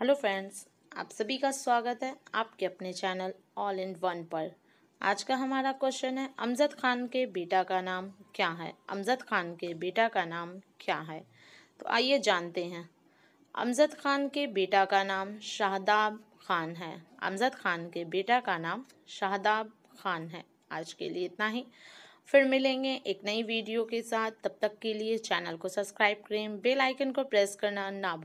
hello friends आप सभी का स्वागत है आपके अपने चैनल ऑल इन वन पर आज का हमारा क्वेश्चन है अमजद खान के बेटा का नाम क्या है अमजद खान के बेटा का नाम क्या है तो आइए जानते हैं अमजद खान के बेटा का नाम शाहदाब खान है अमजद खान के बेटा का नाम शाहदाब खान है आज के लिए इतना ही फिर मिलेंगे एक नई वीडियो के साथ तब तक के लिए चैनल को सब्सक्राइब करें बेलाइकन को प्रेस करना ना